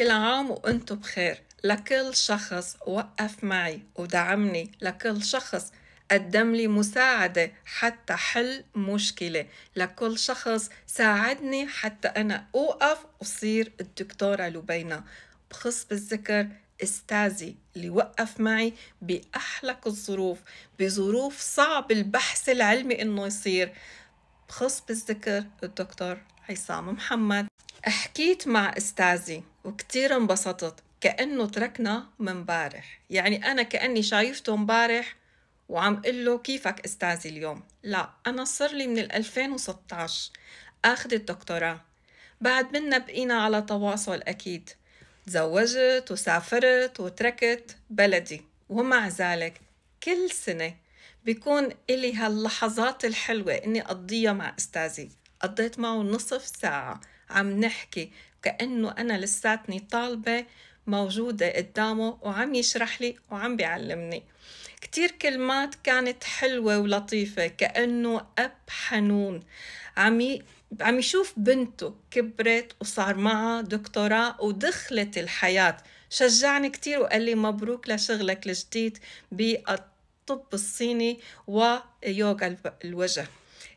كل عام وانتم بخير لكل شخص وقف معي ودعمني لكل شخص قدم لي مساعدة حتى حل مشكلة لكل شخص ساعدني حتى أنا أوقف وصير الدكتورة لبينا بخص بالذكر استاذي اللي وقف معي بأحلك الظروف بظروف صعب البحث العلمي إنه يصير بخص بالذكر الدكتور عصام محمد حكيت مع استاذي وكتير انبسطت كأنه تركنا من بارح يعني أنا كأني شايفته مبارح وعم اقول له كيفك استاذي اليوم لا أنا صار لي من 2016 أخذ الدكتوراه بعد منا بقينا على تواصل أكيد تزوجت وسافرت وتركت بلدي ومع ذلك كل سنة بيكون إلي هاللحظات الحلوة إني أقضيها مع أستاذي قضيت معه نصف ساعة عم نحكي كأنه أنا لساتني طالبة موجودة قدامه وعم يشرح لي وعم بيعلمني كتير كلمات كانت حلوة ولطيفة كأنه أب حنون عم ي... عم يشوف بنته كبرت وصار معها دكتوراه ودخلت الحياة شجعني كتير وقال لي مبروك لشغلك الجديد الطب الصيني ويوغا الوجه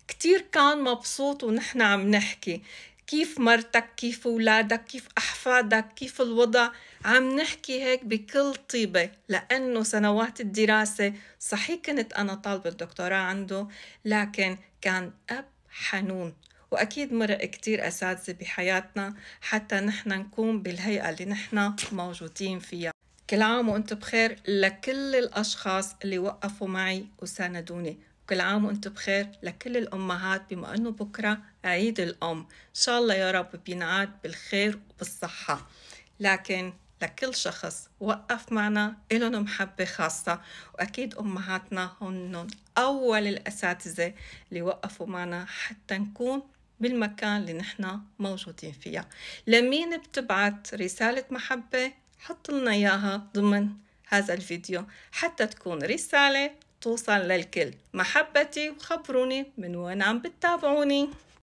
كتير كان مبسوط ونحن عم نحكي كيف مرتك كيف اولادك كيف احفادك كيف الوضع عم نحكي هيك بكل طيبه لانه سنوات الدراسه صحيح كنت انا طالبه الدكتوراه عنده لكن كان اب حنون واكيد مرق كتير اساتذه بحياتنا حتى نحن نكون بالهيئه اللي نحن موجودين فيها كل عام وانتم بخير لكل الأشخاص اللي وقفوا معي وساندوني وكل عام وانتم بخير لكل الأمهات بما أنه بكرة عيد الأم إن شاء الله يا رب بينعاد بالخير وبالصحة لكن لكل شخص وقف معنا لهم محبة خاصة وأكيد أمهاتنا هن أول الأساتذة اللي وقفوا معنا حتى نكون بالمكان اللي نحن موجودين فيها لمين بتبعت رسالة محبة حط لنا إياها ضمن هذا الفيديو حتى تكون رسالة توصل للكل محبتي وخبروني من وين عم بتتابعوني